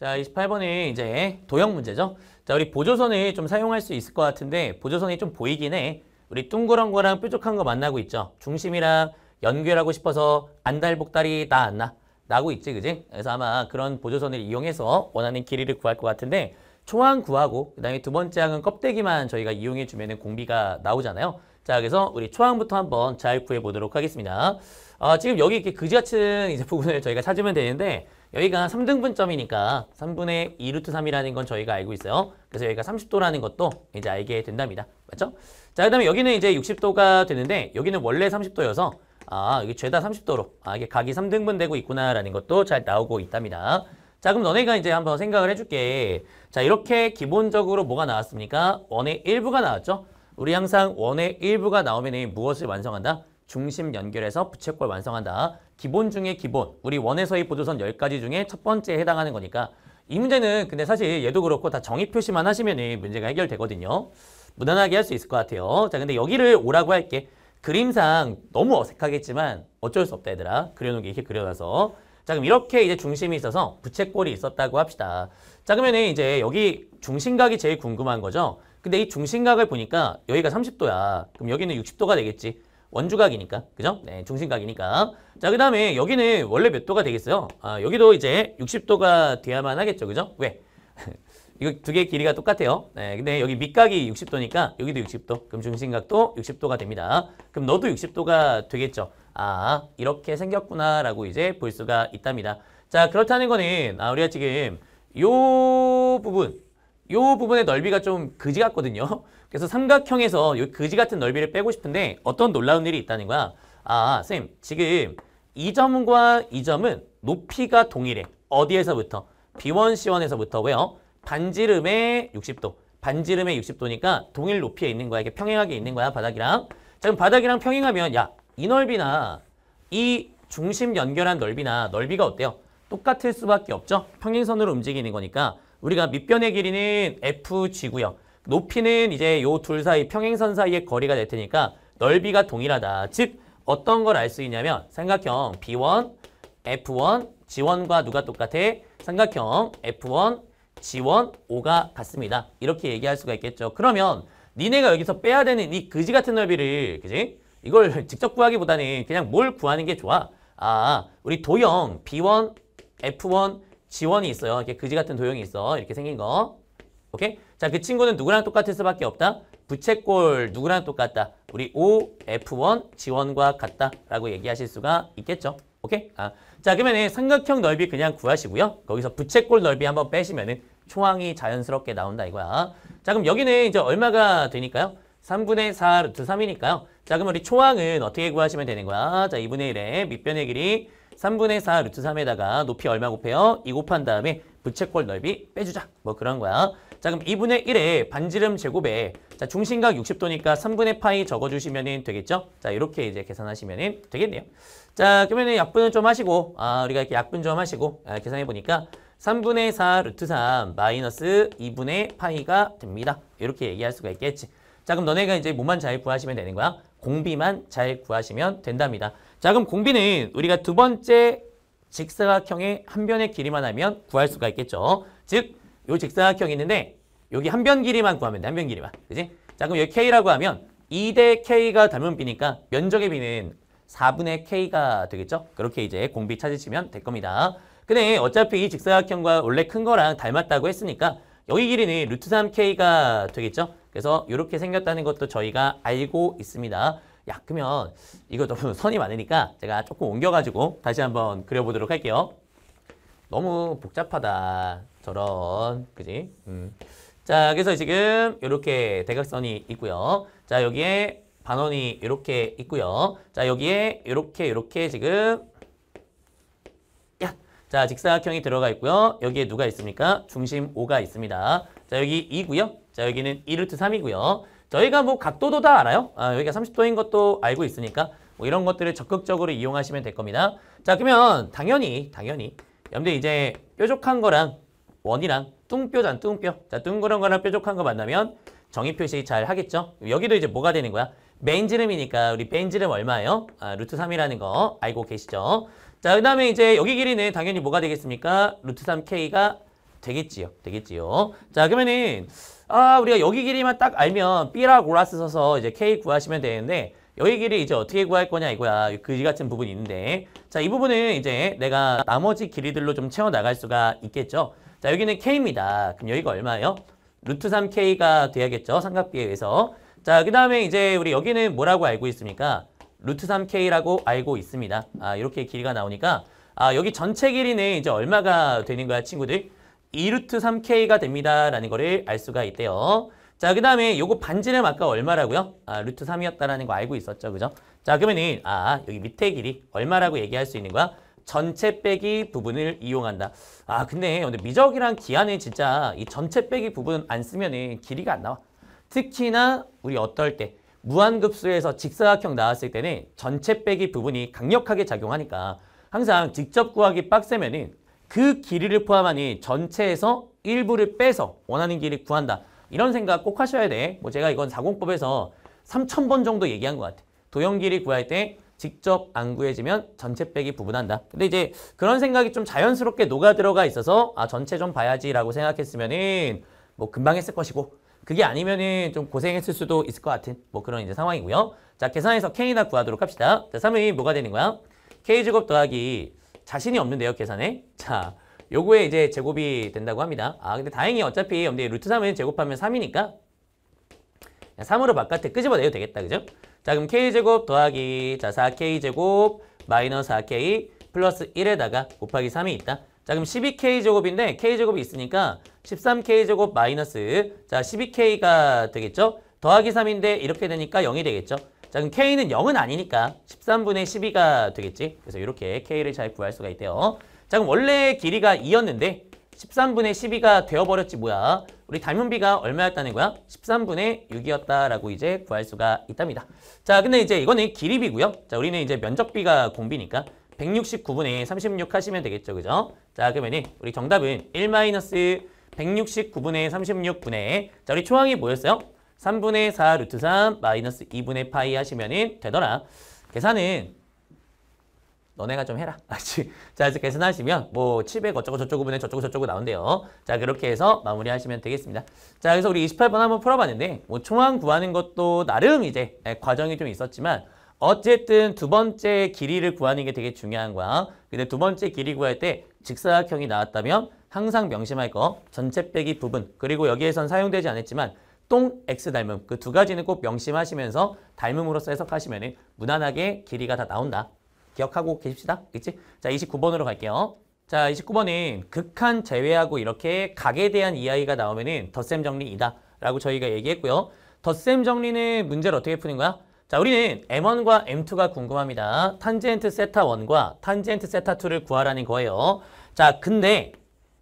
자, 28번이 이제 도형 문제죠. 자, 우리 보조선을 좀 사용할 수 있을 것 같은데 보조선이 좀 보이긴 해. 우리 둥그런 거랑 뾰족한 거 만나고 있죠. 중심이랑 연결하고 싶어서 안달복달이 다안 나? 나고 있지, 그지? 그래서 아마 그런 보조선을 이용해서 원하는 길이를 구할 것 같은데 초항 구하고 그 다음에 두 번째 항은 껍데기만 저희가 이용해 주면 공비가 나오잖아요. 자, 그래서 우리 초항부터 한번 잘 구해 보도록 하겠습니다. 어, 지금 여기 이렇게 그지 같은 이제 부분을 저희가 찾으면 되는데 여기가 3등분점이니까 3분의 2 루트 3이라는 건 저희가 알고 있어요. 그래서 여기가 30도라는 것도 이제 알게 된답니다. 맞죠? 자, 그 다음에 여기는 이제 60도가 되는데 여기는 원래 30도여서 아, 여기 죄다 30도로 아, 이게 각이 3등분 되고 있구나라는 것도 잘 나오고 있답니다. 자, 그럼 너네가 이제 한번 생각을 해줄게. 자, 이렇게 기본적으로 뭐가 나왔습니까? 원의 일부가 나왔죠? 우리 항상 원의 일부가 나오면 무엇을 완성한다? 중심 연결해서 부채꼴 완성한다. 기본 중에 기본, 우리 원에서의 보조선 10가지 중에 첫 번째에 해당하는 거니까 이 문제는 근데 사실 얘도 그렇고 다 정의 표시만 하시면 문제가 해결되거든요. 무난하게 할 수 있을 것 같아요. 자, 근데 여기를 오라고 할게. 그림상 너무 어색하겠지만 어쩔 수 없다 얘들아. 그려놓은 게 이렇게 그려놔서. 자, 그럼 이렇게 이제 중심이 있어서 부채꼴이 있었다고 합시다. 자, 그러면 이제 여기 중심각이 제일 궁금한 거죠. 근데 이 중심각을 보니까 여기가 30도야. 그럼 여기는 60도가 되겠지. 원주각이니까. 그죠? 네, 중심각이니까. 자, 그 다음에 여기는 원래 몇 도가 되겠어요? 아, 여기도 이제 60도가 돼야만 하겠죠. 그죠? 왜? 이거 두 개의 길이가 똑같아요. 네, 근데 여기 밑각이 60도니까 여기도 60도. 그럼 중심각도 60도가 됩니다. 그럼 너도 60도가 되겠죠. 아, 이렇게 생겼구나라고 이제 볼 수가 있답니다. 자, 그렇다는 거는 아, 우리가 지금 요 부분, 요 부분의 넓이가 좀 그지 같거든요. 그래서 삼각형에서 이 그지 같은 넓이를 빼고 싶은데 어떤 놀라운 일이 있다는 거야. 아, 쌤, 지금 이 점과 이 점은 높이가 동일해. 어디에서부터? B1, C1에서부터 왜요? 반지름의 60도. 반지름의 60도니까 동일 높이에 있는 거야. 이게 평행하게 있는 거야, 바닥이랑. 자, 그럼 바닥이랑 평행하면 야, 이 넓이나 이 중심 연결한 넓이나 넓이가 어때요? 똑같을 수밖에 없죠? 평행선으로 움직이는 거니까 우리가 밑변의 길이는 FG고요. 높이는 이제 요 둘 사이 평행선 사이의 거리가 될 테니까 넓이가 동일하다. 즉 어떤 걸 알 수 있냐면 삼각형 B1, F1, G1과 누가 똑같아? 삼각형 F1, G1, O가 같습니다. 이렇게 얘기할 수가 있겠죠. 그러면 니네가 여기서 빼야 되는 이 그지 같은 넓이를 그지? 이걸 직접 구하기보다는 그냥 뭘 구하는 게 좋아? 아, 우리 도형 B1, F1, G1이 있어요. 이렇게 그지 같은 도형이 있어. 이렇게 생긴 거. 오케이? 자, 그 친구는 누구랑 똑같을 수밖에 없다? 부채꼴 누구랑 똑같다? 우리 OF1 지원과 같다 라고 얘기하실 수가 있겠죠. 오케이? 아, 자 그러면 삼각형 넓이 그냥 구하시고요. 거기서 부채꼴 넓이 한번 빼시면은 초항이 자연스럽게 나온다 이거야. 자 그럼 여기는 이제 얼마가 되니까요? 3분의 4 루트 3이니까요. 자 그럼 우리 초항은 어떻게 구하시면 되는 거야? 자 2분의 1의 밑변의 길이 3분의 4 루트 3에다가 높이 얼마 곱해요? 2 곱한 다음에 부채꼴 넓이 빼주자. 뭐 그런 거야. 자 그럼 2분의 1에 반지름 제곱에 자 중심각 60도니까 3분의 파이 적어주시면 되겠죠? 자 이렇게 이제 계산하시면 되겠네요. 자 그러면 약분은좀 하시고 아 우리가 이렇게 약분 좀 하시고 아, 계산해보니까 3분의 4 루트 3 마이너스 2분의 파이가 됩니다. 이렇게 얘기할 수가 있겠지. 자 그럼 너네가 이제 뭐만 잘 구하시면 되는 거야? 공비만 잘 구하시면 된답니다. 자 그럼 공비는 우리가 두 번째 직사각형의 한 변의 길이만 하면 구할 수가 있겠죠. 즉, 요 직사각형이 있는데 여기 한 변 길이만 구하면 돼, 한 변 길이만. 그지? 자, 그럼 여기 K라고 하면 2대 K가 닮은 B니까 면적의 B는 4분의 K가 되겠죠? 그렇게 이제 공비 찾으시면 될 겁니다. 근데 어차피 이 직사각형과 원래 큰 거랑 닮았다고 했으니까 여기 길이는 루트 3K가 되겠죠? 그래서 이렇게 생겼다는 것도 저희가 알고 있습니다. 야 그러면 이거 너무 선이 많으니까 제가 조금 옮겨가지고 다시 한번 그려보도록 할게요. 너무 복잡하다. 저런. 그지? 음. 자 그래서 지금 이렇게 대각선이 있고요. 자 여기에 반원이 이렇게 있고요. 자 여기에 이렇게 이렇게 지금 야. 자 직사각형이 들어가 있고요. 여기에 누가 있습니까? 중심 O가 있습니다. 자 여기 2고요. 자 여기는 2루트 3이고요. 저희가 뭐 각도도 다 알아요. 아, 여기가 30도인 것도 알고 있으니까 뭐 이런 것들을 적극적으로 이용하시면 될 겁니다. 자 그러면 당연히 당연히 여러분들 이제 뾰족한 거랑 원이랑 뚱뼈잔 뚱뼈 자 둥그런 거랑 뾰족한 거 만나면 정의 표시 잘 하겠죠? 여기도 이제 뭐가 되는 거야? 맨지름이니까 우리 맨지름 얼마예요? 아, 루트 3이라는 거 알고 계시죠? 자, 그 다음에 이제 여기 길이는 당연히 뭐가 되겠습니까? 루트 3k가 되겠지요. 되겠지요. 자, 그러면은 아 우리가 여기 길이만 딱 알면 B라 고라스 써서 이제 K 구하시면 되는데 여기 길이 이제 어떻게 구할 거냐 이거야 그지 같은 부분이 있는데 자 이 부분은 이제 내가 나머지 길이들로 좀 채워나갈 수가 있겠죠 자 여기는 K입니다 그럼 여기가 얼마예요? 루트 3K가 돼야겠죠 삼각비에 의해서 자그 다음에 이제 우리 여기는 뭐라고 알고 있습니까? 루트 3K라고 알고 있습니다 아 이렇게 길이가 나오니까 아 여기 전체 길이는 이제 얼마가 되는 거야 친구들? 2루트 3K가 됩니다라는 거를 알 수가 있대요. 자, 그 다음에 요거 반지름 아까 얼마라고요? 아, 루트 3이었다라는 거 알고 있었죠, 그죠? 자, 그러면은 아, 여기 밑에 길이 얼마라고 얘기할 수 있는 거야? 전체 빼기 부분을 이용한다. 아, 근데 근데 미적이랑 기하는 진짜 이 전체 빼기 부분 안 쓰면은 길이가 안 나와. 특히나 우리 어떨 때 무한급수에서 직사각형 나왔을 때는 전체 빼기 부분이 강력하게 작용하니까 항상 직접 구하기 빡세면은 그 길이를 포함하니 전체에서 일부를 빼서 원하는 길이 구한다. 이런 생각 꼭 하셔야 돼. 뭐 제가 이건 사공법에서 3,000번 정도 얘기한 것 같아. 도형 길이 구할 때 직접 안 구해지면 전체 빼기 부분한다. 근데 이제 그런 생각이 좀 자연스럽게 녹아 들어가 있어서 아 전체 좀 봐야지라고 생각했으면은 뭐 금방 했을 것이고 그게 아니면은 좀 고생했을 수도 있을 것 같은 뭐 그런 이제 상황이고요. 자 계산해서 k나 구하도록 합시다. 자 3이 뭐가 되는 거야? k 제곱 더하기 자신이 없는데요, 계산에. 자, 요거에 이제 제곱이 된다고 합니다. 아, 근데 다행히 어차피 근데 루트 3을 제곱하면 3이니까 3으로 바깥에 끄집어내도 되겠다, 그죠? 자, 그럼 k제곱 더하기 자 4k제곱 마이너스 4k 플러스 1에다가 곱하기 3이 있다. 자, 그럼 12k제곱인데 k제곱이 있으니까 13k제곱 마이너스 자 12k가 되겠죠? 더하기 3인데 이렇게 되니까 0이 되겠죠? 자, 그럼 K는 0은 아니니까 13분의 12가 되겠지. 그래서 이렇게 K를 잘 구할 수가 있대요. 자, 그럼 원래 길이가 2였는데 13분의 12가 되어버렸지 뭐야. 우리 닮은비가 얼마였다는 거야? 13분의 6이었다라고 이제 구할 수가 있답니다. 자, 근데 이제 이거는 길이비고요. 자, 우리는 이제 면적비가 공비니까 169분의 36 하시면 되겠죠. 그죠? 자, 그러면은 우리 정답은 1-169분의 36분의 자, 우리 초항이 뭐였어요? 3분의 4 루트 3 마이너스 2분의 파이 하시면 되더라. 계산은 너네가 좀 해라. 알지? 자, 이제 계산하시면 뭐 700 어쩌고 저쩌고 분의 저쩌고 저쩌고 나온대요. 자, 그렇게 해서 마무리하시면 되겠습니다. 자, 그래서 우리 28번 한번 풀어봤는데 뭐 총항 구하는 것도 나름 이제 네, 과정이 좀 있었지만 어쨌든 두 번째 길이를 구하는 게 되게 중요한 거야. 근데 두 번째 길이 구할 때 직사각형이 나왔다면 항상 명심할 거 전체 빼기 부분 그리고 여기에선 사용되지 않았지만 똥, X 닮음 그 두 가지는 꼭 명심하시면서 닮음으로서 해석하시면 무난하게 길이가 다 나온다. 기억하고 계십시다. 그치? 자, 29번으로 갈게요. 자, 29번은 극한 제외하고 이렇게 각에 대한 이야기가 나오면은 덧셈 정리이다. 라고 저희가 얘기했고요. 덧셈 정리는 문제를 어떻게 푸는 거야? 자, 우리는 M1과 M2가 궁금합니다. 탄젠트 세타 1과 탄젠트 세타 2를 구하라는 거예요. 자, 근데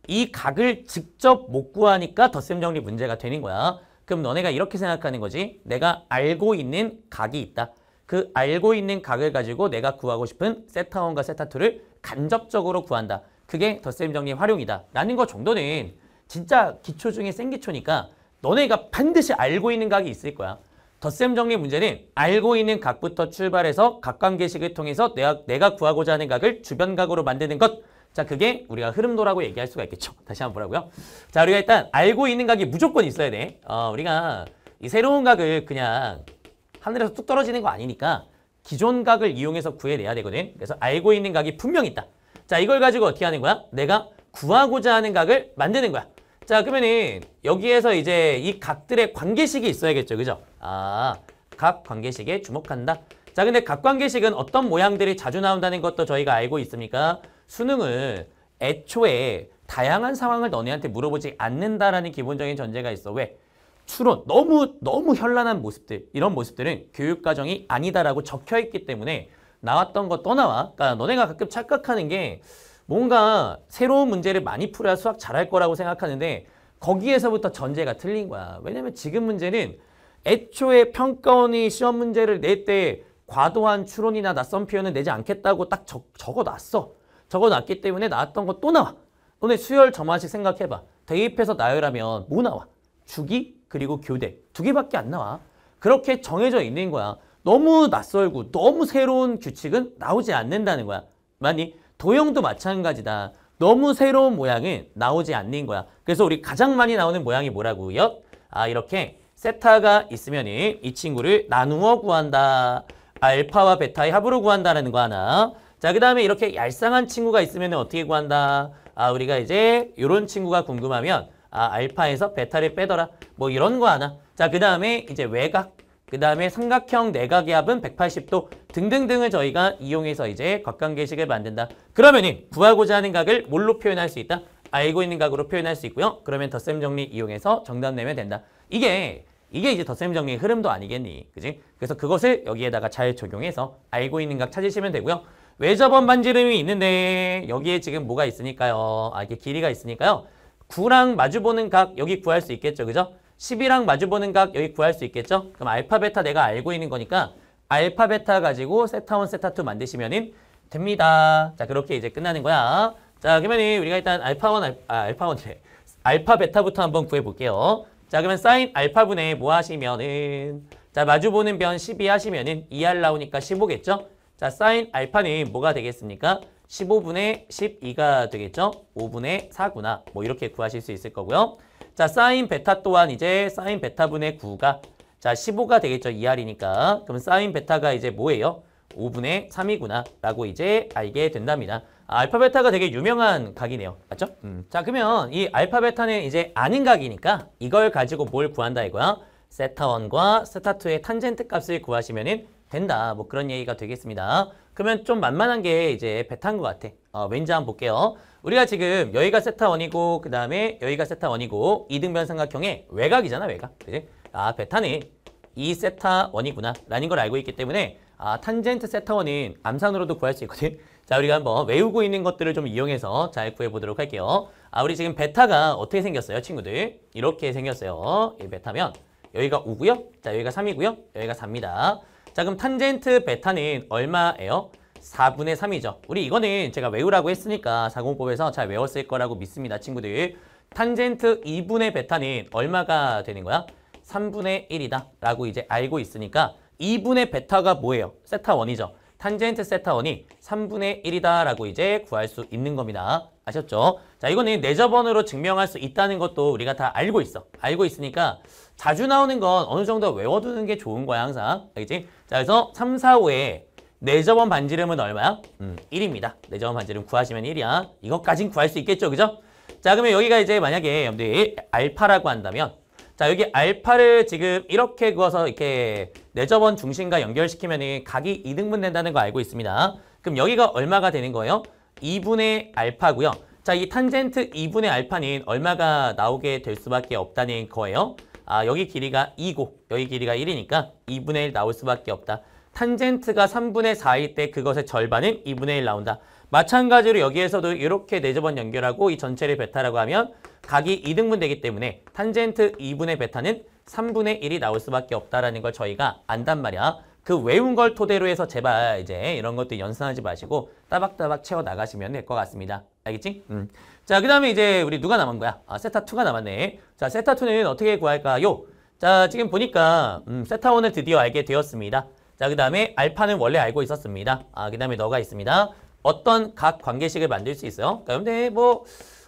이 각을 직접 못 구하니까 덧셈 정리 문제가 되는 거야. 그럼 너네가 이렇게 생각하는 거지. 내가 알고 있는 각이 있다. 그 알고 있는 각을 가지고 내가 구하고 싶은 세타1과 세타2를 간접적으로 구한다. 그게 덧셈 정리 활용이다. 라는 것 정도는 진짜 기초 중에 생기초니까 너네가 반드시 알고 있는 각이 있을 거야. 덧셈 정리 문제는 알고 있는 각부터 출발해서 각관계식을 통해서 내가, 내가 구하고자 하는 각을 주변각으로 만드는 것 자, 그게 우리가 흐름도라고 얘기할 수가 있겠죠. 다시 한번 보라고요. 자, 우리가 일단 알고 있는 각이 무조건 있어야 돼. 어, 우리가 이 새로운 각을 그냥 하늘에서 뚝 떨어지는 거 아니니까 기존 각을 이용해서 구해내야 되거든. 그래서 알고 있는 각이 분명히 있다. 자, 이걸 가지고 어떻게 하는 거야? 내가 구하고자 하는 각을 만드는 거야. 자, 그러면은 여기에서 이제 이 각들의 관계식이 있어야겠죠. 그죠? 아, 각 관계식에 주목한다. 자, 근데 각 관계식은 어떤 모양들이 자주 나온다는 것도 저희가 알고 있습니까? 수능을 애초에 다양한 상황을 너네한테 물어보지 않는다라는 기본적인 전제가 있어. 왜? 추론, 너무 너무 현란한 모습들, 이런 모습들은 교육과정이 아니다라고 적혀있기 때문에 나왔던 거 떠나와. 그러니까 너네가 가끔 착각하는 게 뭔가 새로운 문제를 많이 풀어야 수학 잘할 거라고 생각하는데 거기에서부터 전제가 틀린 거야. 왜냐면 지금 문제는 애초에 평가원이 시험 문제를 낼 때 과도한 추론이나 낯선 표현을 내지 않겠다고 딱 적, 적어놨어. 적어놨기 때문에 나왔던 거 또 나와. 너네 수열 점화식 생각해봐. 대입해서 나열하면 뭐 나와? 주기 그리고 교대 두 개밖에 안 나와. 그렇게 정해져 있는 거야. 너무 낯설고 너무 새로운 규칙은 나오지 않는다는 거야. 만이 도형도 마찬가지다. 너무 새로운 모양은 나오지 않는 거야. 그래서 우리 가장 많이 나오는 모양이 뭐라고요? 아 이렇게 세타가 있으면 이 친구를 나누어 구한다. 알파와 베타의 합으로 구한다는 거 하나. 자, 그 다음에 이렇게 얄쌍한 친구가 있으면 어떻게 구한다? 아, 우리가 이제 이런 친구가 궁금하면 아, 알파에서 베타를 빼더라. 뭐 이런 거 하나. 자, 그 다음에 이제 외곽. 그 다음에 삼각형 내각의합은 180도 등등등을 저희가 이용해서 이제 각각계식을 만든다. 그러면 은 구하고자 하는 각을 뭘로 표현할 수 있다? 알고 있는 각으로 표현할 수 있고요. 그러면 덧셈 정리 이용해서 정답 내면 된다. 이게 이게 이제 덧셈 정리의 흐름도 아니겠니? 그지? 그래서 그것을 여기에다가 잘 적용해서 알고 있는 각 찾으시면 되고요. 외접원 반지름이 있는데 여기에 지금 뭐가 있으니까요. 아 이게 길이가 있으니까요. 9랑 마주보는 각 여기 구할 수 있겠죠. 그죠? 10이랑 마주보는 각 여기 구할 수 있겠죠. 그럼 알파 베타 내가 알고 있는 거니까 알파 베타 가지고 세타 원 세타 투 만드시면 됩니다. 자 그렇게 이제 끝나는 거야. 자 그러면 우리가 일단 알파 원 아, 알파 원이래. 네. 알파 베타부터 한번 구해볼게요. 자 그러면 사인 알파분의 뭐 하시면은 자 마주보는 변 12 하시면은 2R 나오니까 15겠죠? 자, 사인 알파는 뭐가 되겠습니까? 15분의 12가 되겠죠? 5분의 4구나. 뭐 이렇게 구하실 수 있을 거고요. 자, 사인 베타 또한 이제 사인 베타분의 9가 자, 15가 되겠죠? 2R이니까. 그럼 사인 베타가 이제 뭐예요? 5분의 3이구나 라고 이제 알게 된답니다. 아, 알파베타가 되게 유명한 각이네요. 맞죠? 음. 자 그러면 이 알파베타는 이제 아닌 각이니까 이걸 가지고 뭘 구한다 이거야? 세타1과 세타2의 탄젠트 값을 구하시면 은 된다. 뭐 그런 얘기가 되겠습니다. 그러면 좀 만만한 게 이제 베타인 것 같아. 어, 왠지 한번 볼게요. 우리가 지금 여기가 세타 원이고 그 다음에 여기가 세타 원이고 이등변 삼각형의 외곽이잖아 외곽. 그치? 아 베타는 이 세타 원이구나 라는 걸 알고 있기 때문에 아 탄젠트 세타 원은 암산으로도 구할 수 있거든. 자 우리가 한번 외우고 있는 것들을 좀 이용해서 잘 구해보도록 할게요. 아 우리 지금 베타가 어떻게 생겼어요 친구들? 이렇게 생겼어요. 이 베타면 여기가 5고요. 자 여기가 3이고요. 여기가 4입니다. 자 그럼 탄젠트 베타는 얼마예요? 4분의 3이죠. 우리 이거는 제가 외우라고 했으니까 4공법에서 잘 외웠을 거라고 믿습니다. 친구들. 탄젠트 2분의 베타는 얼마가 되는 거야? 3분의 1이다 라고 이제 알고 있으니까 2분의 베타가 뭐예요? 세타 원이죠 탄젠트 세타 원이 3분의 1이다 라고 이제 구할 수 있는 겁니다. 아셨죠? 자, 이거는 내자번으로 증명할 수 있다는 것도 우리가 다 알고 있어. 알고 있으니까 자주 나오는 건 어느 정도 외워두는 게 좋은 거야, 항상. 알겠지? 자, 그래서 3, 4, 5에 내자번 반지름은 얼마야? 음, 1입니다. 내자번 반지름 구하시면 1이야. 이것까진 구할 수 있겠죠, 그죠? 자, 그러면 여기가 이제 만약에 여러분들이 알파라고 한다면 자, 여기 알파를 지금 이렇게 그어서 이렇게 내저번 중심과 연결시키면 각이 이등분 된다는 거 알고 있습니다. 그럼 여기가 얼마가 되는 거예요? 2분의 알파고요. 자, 이 탄젠트 2분의 알파는 얼마가 나오게 될 수밖에 없다는 거예요. 아, 여기 길이가 2고 여기 길이가 1이니까 2분의 1 나올 수밖에 없다. 탄젠트가 3분의 4일 때 그것의 절반은 2분의 1 나온다. 마찬가지로 여기에서도 이렇게 네접번 연결하고 이 전체를 베타라고 하면 각이 2등분 되기 때문에 탄젠트 2분의 베타는 3분의 1이 나올 수밖에 없다라는 걸 저희가 안단 말이야. 그 외운 걸 토대로 해서 제발 이제 이런 것들 연습하지 마시고 따박따박 채워 나가시면 될 것 같습니다. 알겠지? 음. 자, 그 다음에 이제 우리 누가 남은 거야? 아, 세타2가 남았네. 자, 세타2는 어떻게 구할까요? 자, 지금 보니까 음, 세타1을 드디어 알게 되었습니다. 자, 그 다음에 알파는 원래 알고 있었습니다. 아, 그 다음에 너가 있습니다. 어떤 각 관계식을 만들 수 있어요? 그런데 그러니까 뭐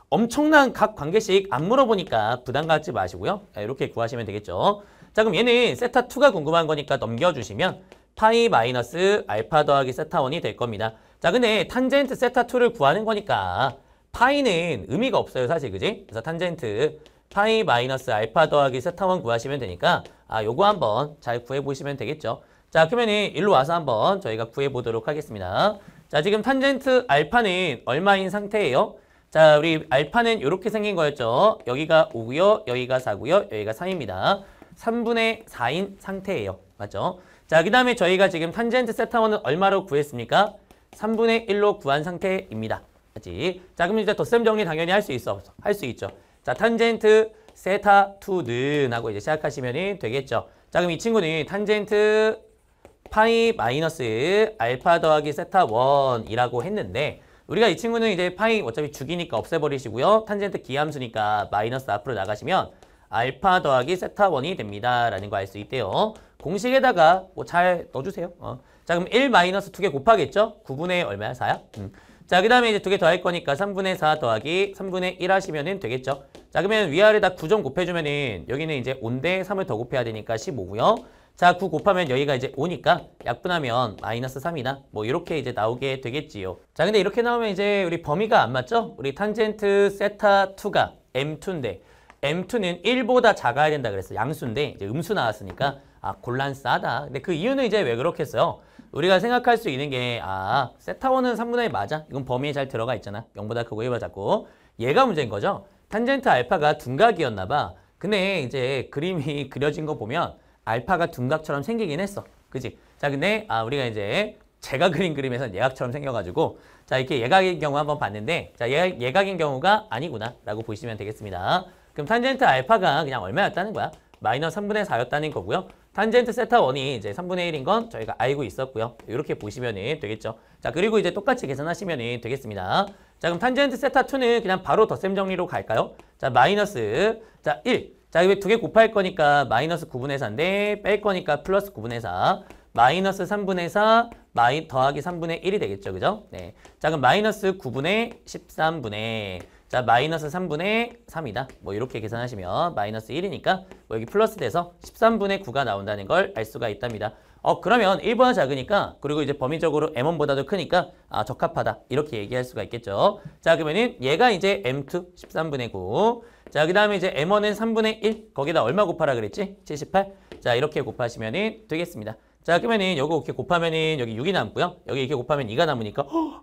엄청난 각 관계식 안 물어보니까 부담 갖지 마시고요. 이렇게 구하시면 되겠죠. 자 그럼 얘는 세타2가 궁금한 거니까 넘겨주시면 파이 마이너스 알파 더하기 세타1이 될 겁니다. 자 근데 탄젠트 세타2를 구하는 거니까 파이는 의미가 없어요 사실 그지? 그래서 탄젠트 파이 마이너스 알파 더하기 세타1 구하시면 되니까 아 요거 한번 잘 구해보시면 되겠죠. 자 그러면은 일로 와서 한번 저희가 구해보도록 하겠습니다. 자 지금 탄젠트 알파는 얼마인 상태예요? 자 우리 알파는 이렇게 생긴 거였죠. 여기가 5고요 여기가 4고요 여기가 3입니다. 3분의 4인 상태예요. 맞죠? 자, 그 다음에 저희가 지금 탄젠트 세타원은 얼마로 구했습니까? 3분의 1로 구한 상태입니다. 맞지? 자, 그럼 이제 덧셈 정리 당연히 할 수 있어. 할 수 있죠. 자, 탄젠트 세타 2는 하고 이제 시작하시면 되겠죠. 자, 그럼 이 친구는 탄젠트 파이 마이너스 알파 더하기 세타 1이라고 했는데 우리가 이 친구는 이제 파이 어차피 죽이니까 없애버리시고요. 탄젠트 기함수니까 마이너스 앞으로 나가시면 알파 더하기 세타원이 됩니다. 라는 거 알 수 있대요. 공식에다가 뭐 잘 넣어주세요. 어. 자, 그럼 1 마이너스 2개 곱하겠죠? 9분의 얼마야? 4야? 음. 자, 그 다음에 이제 두 개 더할 거니까 3분의 4 더하기 3분의 1 하시면 되겠죠. 자, 그러면 위아래다 9점 곱해주면은 여기는 이제 5데 3을 더 곱해야 되니까 15고요. 자, 9 곱하면 여기가 이제 5니까 약분하면 마이너스 3이나 뭐 이렇게 이제 나오게 되겠지요. 자, 근데 이렇게 나오면 이제 우리 범위가 안 맞죠? 우리 탄젠트 세타 2가 M2인데 M2는 1보다 작아야 된다 그랬어 양수인데 이제 음수 나왔으니까 아 곤란싸다. 근데 그 이유는 이제 왜 그렇겠어요? 우리가 생각할 수 있는 게 아 세타원은 3분의 1 맞아. 이건 범위에 잘 들어가 있잖아. 0보다 크고 1보다 작고 얘가 문제인 거죠. 탄젠트 알파가 둔각이었나 봐. 근데 이제 그림이 그려진 거 보면 알파가 둔각처럼 생기긴 했어. 그치자 근데 아 우리가 이제 제가 그린 그림에서는 예각처럼 생겨가지고 자 이렇게 예각인 경우 한번 봤는데 자 예각, 예각인 경우가 아니구나 라고 보시면 되겠습니다. 그럼 탄젠트 알파가 그냥 얼마였다는 거야? 마이너스 3분의 4였다는 거고요. 탄젠트 세타 원이 이제 3분의 1인 건 저희가 알고 있었고요. 이렇게 보시면 되겠죠. 자, 그리고 이제 똑같이 계산하시면 되겠습니다. 자, 그럼 탄젠트 세타 2는 그냥 바로 덧셈 정리로 갈까요? 자, 마이너스 자 1. 자, 이거 두개 곱할 거니까 마이너스 9분의 4인데 뺄 거니까 플러스 9분의 4. 마이너스 3분의 4 마이, 더하기 3분의 1이 되겠죠. 그죠? 네. 자, 그럼 마이너스 9분의 13분의 자, 마이너스 3분의 3이다. 뭐 이렇게 계산하시면 마이너스 1이니까 뭐 여기 플러스 돼서 13분의 9가 나온다는 걸 알 수가 있답니다. 어 그러면 1번은 작으니까 그리고 이제 범위적으로 M1보다도 크니까 아 적합하다 이렇게 얘기할 수가 있겠죠. 자 그러면은 얘가 이제 M2 13분의 9. 자그 다음에 이제 M1은 3분의 1 거기다 얼마 곱하라 그랬지? 78. 자 이렇게 곱하시면은 되겠습니다. 자 그러면은 요거 이렇게 곱하면은 여기 6이 남고요. 여기 이렇게 곱하면 2가 남으니까 허!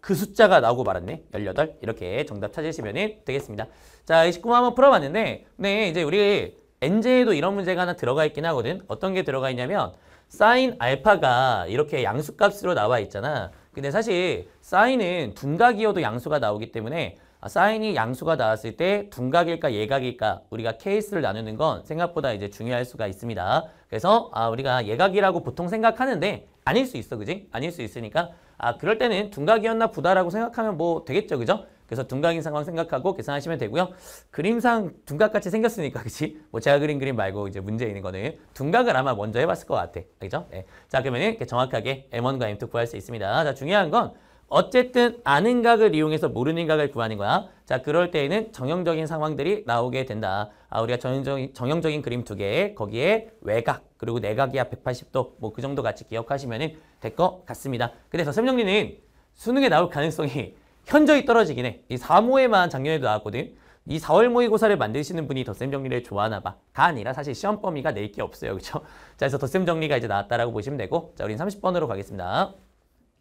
그 숫자가 나오고 말았네. 18 이렇게 정답 찾으시면 되겠습니다. 자, 1 9번 한번 풀어봤는데 네, 이제 우리 엔제에도 이런 문제가 하나 들어가 있긴 하거든. 어떤 게 들어가 있냐면 사인 알파가 이렇게 양수값으로 나와 있잖아. 근데 사실 사인은 둔각이어도 양수가 나오기 때문에 아, 사인이 양수가 나왔을 때 둔각일까 예각일까 우리가 케이스를 나누는 건 생각보다 이제 중요할 수가 있습니다. 그래서 아 우리가 예각이라고 보통 생각하는데 아닐 수 있어 그지? 아닐 수 있으니까 아 그럴 때는 둔각이었나 보다라고 생각하면 뭐 되겠죠. 그죠? 그래서 둔각인 상황 생각하고 계산하시면 되고요. 그림상 둔각같이 생겼으니까 그치? 뭐 제가 그린 그림 말고 이제 문제 있는 거는 둔각을 아마 먼저 해봤을 것 같아. 알겠죠? 네. 예. 자 그러면 이렇게 정확하게 M1과 M2 구할 수 있습니다. 자 중요한 건 어쨌든 아는 각을 이용해서 모르는 각을 구하는 거야. 자, 그럴 때에는 정형적인 상황들이 나오게 된다. 아, 우리가 정형적인, 정형적인 그림 두 개, 거기에 외각, 그리고 내각이야 180도, 뭐 그 정도 같이 기억하시면 될 것 같습니다. 그래서 쌤정리는 수능에 나올 가능성이 현저히 떨어지긴 해. 이 3호에만 작년에도 나왔거든. 이 4월 모의고사를 만드시는 분이 덧셈 정리를 좋아하나 봐. 가 아니라 사실 시험 범위가 낼 게 없어요. 그렇죠? 자, 그래서 덧셈 정리가 이제 나왔다라고 보시면 되고 자, 우린 30번으로 가겠습니다.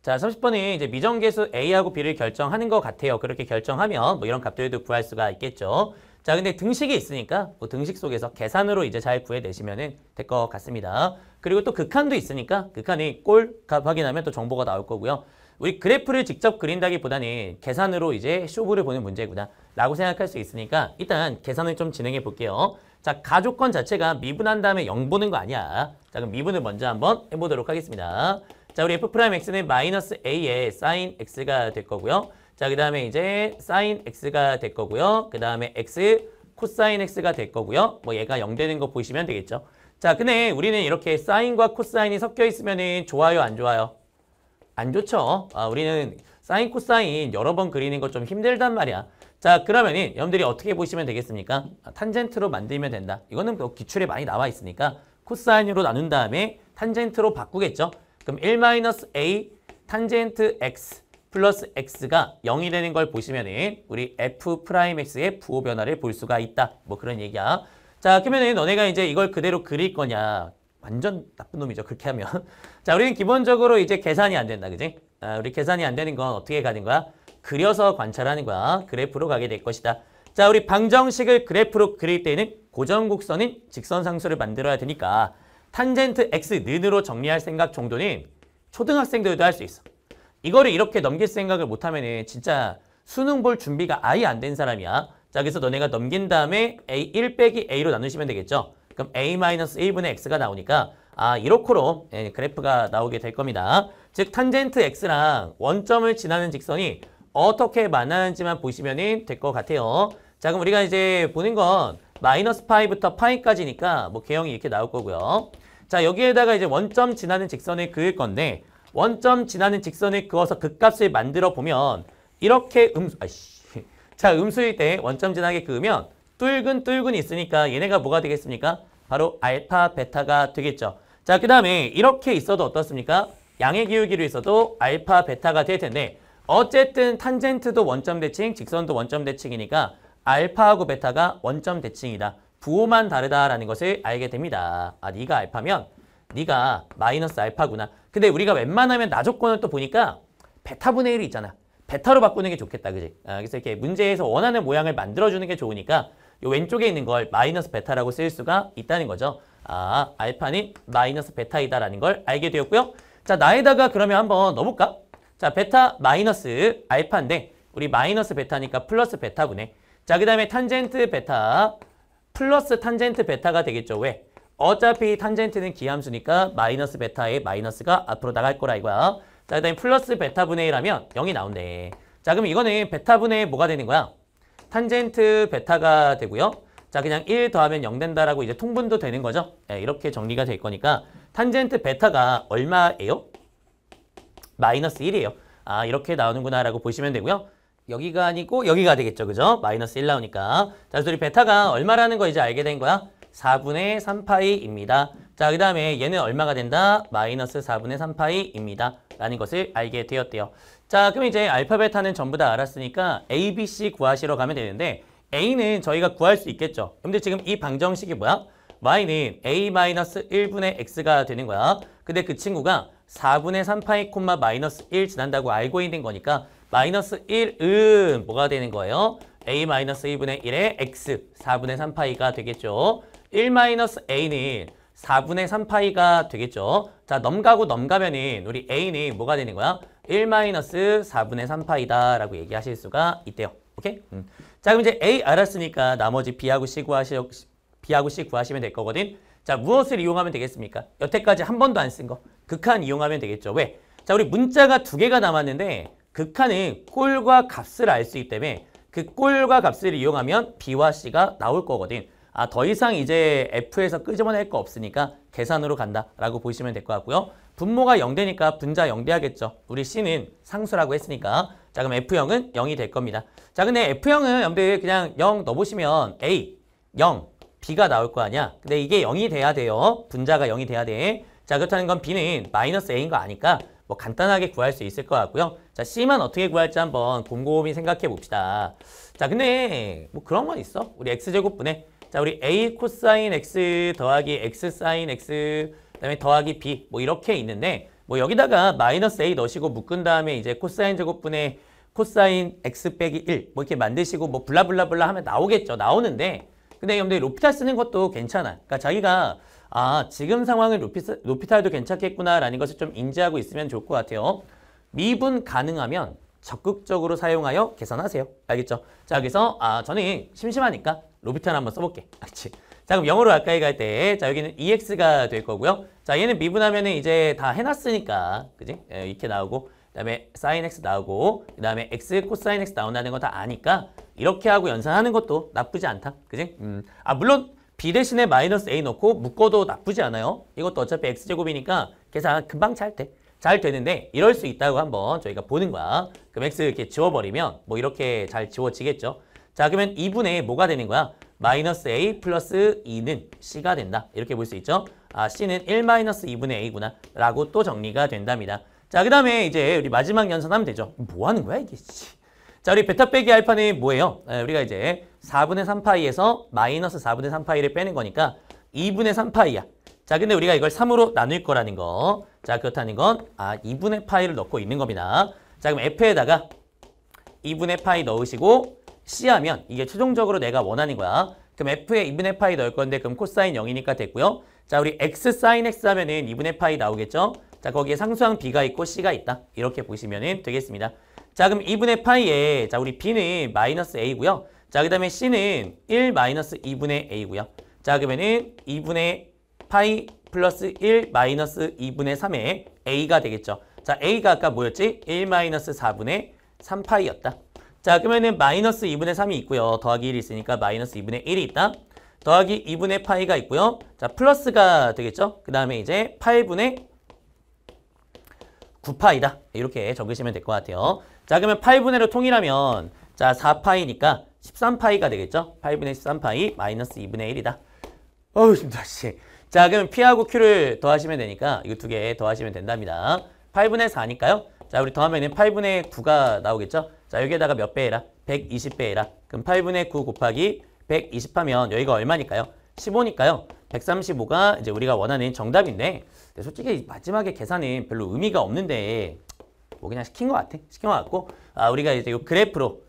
자, 30번이 이제 미정계수 A하고 B를 결정하는 것 같아요. 그렇게 결정하면 뭐 이런 값들도 구할 수가 있겠죠. 자, 근데 등식이 있으니까 뭐 등식 속에서 계산으로 이제 잘 구해내시면 될 것 같습니다. 그리고 또 극한도 있으니까 극한이 꼴값 확인하면 또 정보가 나올 거고요. 우리 그래프를 직접 그린다기보다는 계산으로 이제 쇼부를 보는 문제구나 라고 생각할 수 있으니까 일단 계산을 좀 진행해 볼게요. 자, 가족권 자체가 미분한 다음에 0 보는 거 아니야. 자, 그럼 미분을 먼저 한번 해보도록 하겠습니다. 자, 우리 f'x는 마이너스 a의 sin x가 될 거고요. 자, 그 다음에 이제 sin x가 될 거고요. 그 다음에 x, 코사인 x가 될 거고요. 뭐 얘가 0 되는 거 보시면 되겠죠. 자, 근데 우리는 이렇게 사인과 코사인이 섞여 있으면 좋아요, 안 좋아요? 안 좋죠. 아, 우리는 사인, 코사인 여러 번 그리는 거 좀 힘들단 말이야. 자, 그러면은 여러분들이 어떻게 보시면 되겠습니까? 아, 탄젠트로 만들면 된다. 이거는 뭐 기출에 많이 나와 있으니까 코사인으로 나눈 다음에 탄젠트로 바꾸겠죠. 그럼 1-a 탄젠트 x 플러스 x가 0이 되는 걸 보시면은 우리 f 프라임 x의 부호 변화를 볼 수가 있다. 뭐 그런 얘기야. 자, 그러면은 너네가 이제 이걸 그대로 그릴 거냐. 완전 나쁜 놈이죠. 그렇게 하면. 자, 우리는 기본적으로 이제 계산이 안 된다. 그지? 아, 우리 계산이 안 되는 건 어떻게 가는 거야? 그려서 관찰하는 거야. 그래프로 가게 될 것이다. 자, 우리 방정식을 그래프로 그릴 때는 고정곡선인 직선상수를 만들어야 되니까 탄젠트 x 는으로 정리할 생각 정도는 초등학생들도 할 수 있어. 이거를 이렇게 넘길 생각을 못하면 은 진짜 수능 볼 준비가 아예 안 된 사람이야. 자, 그래서 너네가 넘긴 다음에 A1 빼기 A로 나누시면 되겠죠. 그럼 A-A분의 X가 나오니까 아, 이렇게로 예, 그래프가 나오게 될 겁니다. 즉, 탄젠트 X랑 원점을 지나는 직선이 어떻게 만나는지만 보시면 될 것 같아요. 자, 그럼 우리가 이제 보는 건 마이너스 파이부터 파이까지니까 뭐 개형이 이렇게 나올 거고요. 자 여기에다가 이제 원점 지나는 직선을 그을 건데 원점 지나는 직선을 그어서 극값을 그 만들어 보면 이렇게 음수 아이씨 자 음수일 때 원점 지나게 그으면 뚫근 뚫근 있으니까 얘네가 뭐가 되겠습니까? 바로 알파 베타가 되겠죠. 자그 다음에 이렇게 있어도 어떻습니까? 양의 기울기로 있어도 알파 베타가 될 텐데 어쨌든 탄젠트도 원점 대칭 직선도 원점 대칭이니까 알파하고 베타가 원점 대칭이다. 부호만 다르다라는 것을 알게 됩니다. 아, 네가 알파면 네가 마이너스 알파구나. 근데 우리가 웬만하면 나 조건을 또 보니까 베타분의 1이 있잖아. 베타로 바꾸는 게 좋겠다, 그지? 아, 그래서 이렇게 문제에서 원하는 모양을 만들어주는 게 좋으니까 요 왼쪽에 있는 걸 마이너스 베타라고 쓸 수가 있다는 거죠. 아, 알파는 마이너스 베타이다라는 걸 알게 되었고요. 자, 나에다가 그러면 한번 넣어볼까? 자, 베타 마이너스 알파인데 우리 마이너스 베타니까 플러스 베타분의 자, 그 다음에 탄젠트 베타 플러스 탄젠트 베타가 되겠죠. 왜? 어차피 탄젠트는 기함수니까 마이너스 베타의 마이너스가 앞으로 나갈 거라 이거야. 자, 그 다음에 플러스 베타분의 1하면 0이 나온대. 자, 그럼 이거는 베타분의 뭐가 되는 거야? 탄젠트 베타가 되고요. 자, 그냥 1 더하면 0 된다라고 이제 통분도 되는 거죠. 네, 이렇게 정리가 될 거니까 탄젠트 베타가 얼마예요? 마이너스 1이에요. 아, 이렇게 나오는구나라고 보시면 되고요. 여기가 아니고 여기가 되겠죠. 그죠? 마이너스 1 나오니까. 자, 그래서 우리 베타가 얼마라는 거 이제 알게 된 거야? 4분의 3파이입니다. 자, 그 다음에 얘는 얼마가 된다? 마이너스 4분의 3파이입니다. 라는 것을 알게 되었대요. 자, 그럼 이제 알파, 베타는 전부 다 알았으니까 A, B, C 구하시러 가면 되는데 A는 저희가 구할 수 있겠죠. 근데 지금 이 방정식이 뭐야? Y는 a 1 마이너스 1분의 X가 되는 거야. 근데 그 친구가 4분의 3파이 콤마 마이너스 1 지난다고 알고 있는 거니까 마이너스 1은 뭐가 되는 거예요? a 마이너스 2분의 1의 x 4분의 3파이가 되겠죠. 1 마이너스 a는 4분의 3파이가 되겠죠. 자 넘가고 넘가면은 우리 a는 뭐가 되는 거야? 1 마이너스 4분의 3파이다 라고 얘기하실 수가 있대요. 오케이? 음. 자 그럼 이제 a 알았으니까 나머지 b하고 c 구하시, b하고 c 구하시면 될 거거든. 자 무엇을 이용하면 되겠습니까? 여태까지 한 번도 안 쓴 거. 극한 이용하면 되겠죠. 왜? 자 우리 문자가 두 개가 남았는데 극한은 꼴과 값을 알 수 있기 때문에 그 꼴과 값을 이용하면 B와 C가 나올 거거든. 아, 더 이상 이제 F에서 끄집어낼 거 없으니까 계산으로 간다라고 보시면 될 것 같고요. 분모가 0되니까 분자 0대야겠죠 우리 C는 상수라고 했으니까. 자, 그럼 F0은 0이 될 겁니다. 자, 근데 F0은 여러분들 그냥 0 넣어보시면 A, 0, B가 나올 거 아니야. 근데 이게 0이 돼야 돼요. 분자가 0이 돼야 돼. 자, 그렇다는 건 B는 마이너스 A인 거 아니까 뭐 간단하게 구할 수 있을 것 같고요. 자, C만 어떻게 구할지 한번 곰곰이 생각해 봅시다. 자, 근데 뭐 그런 건 있어. 우리 X제곱분에 자, 우리 A 코사인 X 더하기 X 사인 X 그다음에 더하기 B 뭐 이렇게 있는데 뭐 여기다가 마이너스 A 넣으시고 묶은 다음에 이제 코사인 제곱분에 코사인 X 빼기 1뭐 이렇게 만드시고 뭐 블라블라블라 하면 나오겠죠. 나오는데 근데 여러분들이 로피탈 쓰는 것도 괜찮아. 그러니까 자기가 아 지금 상황을 높이, 높이타도 괜찮겠구나라는 것을 좀 인지하고 있으면 좋을 것 같아요. 미분 가능하면 적극적으로 사용하여 개선하세요. 알겠죠? 자 여기서 아 저는 심심하니까 로비탄 한번 써볼게. 알겠지? 자 그럼 영어로 가까이 갈 때자 여기는 EX가 될 거고요. 자 얘는 미분하면은 이제 다 해놨으니까 그지? 예, 이렇게 나오고 그다음에 sin x 나오고 그다음에 x 코사인 x 나온다는 거 다 아니까 이렇게 하고 연산하는 것도 나쁘지 않다. 그지? 음. 아 물론 b 대신에 마이너스 a 넣고 묶어도 나쁘지 않아요. 이것도 어차피 x제곱이니까 계산 금방 잘 돼. 잘 되는데 이럴 수 있다고 한번 저희가 보는 거야. 그럼 x 이렇게 지워버리면 뭐 이렇게 잘 지워지겠죠. 자 그러면 2분의 뭐가 되는 거야? 마이너스 a 플러스 2는 c가 된다. 이렇게 볼 수 있죠. 아 c는 1 마이너스 2분의 a구나 라고 또 정리가 된답니다. 자그 다음에 이제 우리 마지막 연산하면 되죠. 뭐 하는 거야 이게. 자, 우리 베타 빼기 알파는 뭐예요? 네, 우리가 이제 4분의 3파이에서 마이너스 4분의 3파이를 빼는 거니까 2분의 3파이야. 자, 근데 우리가 이걸 3으로 나눌 거라는 거. 자, 그렇다는 건 아, 2분의 파이를 넣고 있는 겁니다. 자, 그럼 F에다가 2분의 파이 넣으시고 C하면 이게 최종적으로 내가 원하는 거야. 그럼 F에 2분의 파이 넣을 건데 그럼 코사인 0이니까 됐고요. 자, 우리 X 사인 X 하면은 2분의 파이 나오겠죠? 자, 거기에 상수항 B가 있고 C가 있다. 이렇게 보시면 되겠습니다. 자 그럼 2분의 파이에 자 우리 b는 마이너스 a고요. 자그 다음에 c는 1 마이너스 2분의 a고요. 자 그러면은 2분의 파이 플러스 1 마이너스 2분의 3에 a가 되겠죠. 자 a가 아까 뭐였지? 1 마이너스 4분의 3파이였다. 자 그러면은 마이너스 2분의 3이 있고요. 더하기 1이 있으니까 마이너스 2분의 1이 있다. 더하기 2분의 파이가 있고요. 자 플러스가 되겠죠. 그 다음에 이제 8분의 9파이다. 이렇게 적으시면 될 것 같아요. 자 그러면 파 8분의 로 통일하면 자 4파이니까 13파이가 되겠죠? 8분의 13파이 마이너스 2분의 1이다. 어우 힘들어 씨. 자그러면 P하고 Q를 더하시면 되니까 이거 두 개 더하시면 된답니다. 8분의 4니까요. 자 우리 더하면 8분의 9가 나오겠죠? 자 여기에다가 몇 배 해라? 120배 해라. 그럼 8분의 9 곱하기 120하면 여기가 얼마니까요? 15니까요. 135가 이제 우리가 원하는 정답인데 솔직히 마지막에 계산은 별로 의미가 없는데 뭐 그냥 시킨 것 같아. 시킨 것 같고 아, 우리가 이제 이 그래프로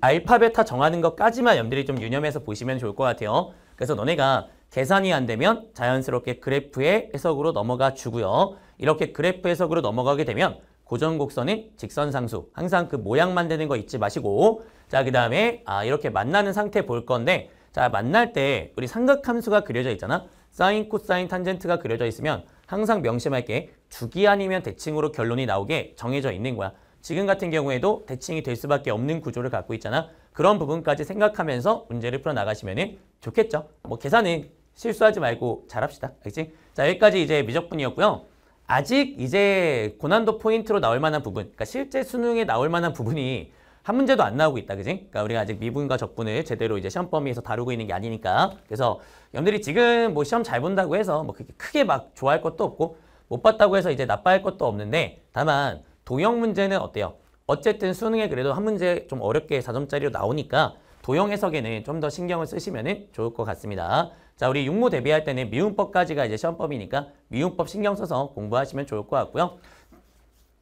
알파벳화 정하는 것까지만 염두를 좀 유념해서 보시면 좋을 것 같아요. 그래서 너네가 계산이 안 되면 자연스럽게 그래프의 해석으로 넘어가 주고요. 이렇게 그래프 해석으로 넘어가게 되면 고정곡선의 직선상수 항상 그 모양만 되는 거 잊지 마시고 자그 다음에 아 이렇게 만나는 상태 볼 건데 자 만날 때 우리 삼각함수가 그려져 있잖아 사인 코사인 탄젠트가 그려져 있으면 항상 명심할 게 주기 아니면 대칭으로 결론이 나오게 정해져 있는 거야. 지금 같은 경우에도 대칭이 될 수밖에 없는 구조를 갖고 있잖아. 그런 부분까지 생각하면서 문제를 풀어나가시면 좋겠죠. 뭐 계산은 실수하지 말고 잘합시다. 알겠지? 자 여기까지 이제 미적분이었고요. 아직 이제 고난도 포인트로 나올 만한 부분, 그러니까 실제 수능에 나올 만한 부분이 한 문제도 안 나오고 있다, 그지? 그러니까 우리가 아직 미분과 적분을 제대로 이제 시험 범위에서 다루고 있는 게 아니니까. 그래서 여러분들이 지금 뭐 시험 잘 본다고 해서 뭐 그렇게 크게 막 좋아할 것도 없고 못 봤다고 해서 이제 나빠할 것도 없는데 다만 도형 문제는 어때요? 어쨌든 수능에 그래도 한 문제 좀 어렵게 4점짜리로 나오니까 도형 해석에는 좀 더 신경을 쓰시면 좋을 것 같습니다. 자, 우리 육모 대비할 때는 미음법까지가 이제 시험범위니까 미음법 신경 써서 공부하시면 좋을 것 같고요.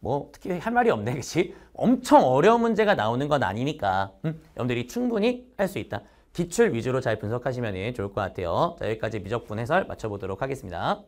뭐 특히 할 말이 없네 그치? 엄청 어려운 문제가 나오는 건 아니니까 음, 여러분들이 충분히 할 수 있다. 기출 위주로 잘 분석하시면 좋을 것 같아요. 자 여기까지 미적분 해설 마쳐보도록 하겠습니다.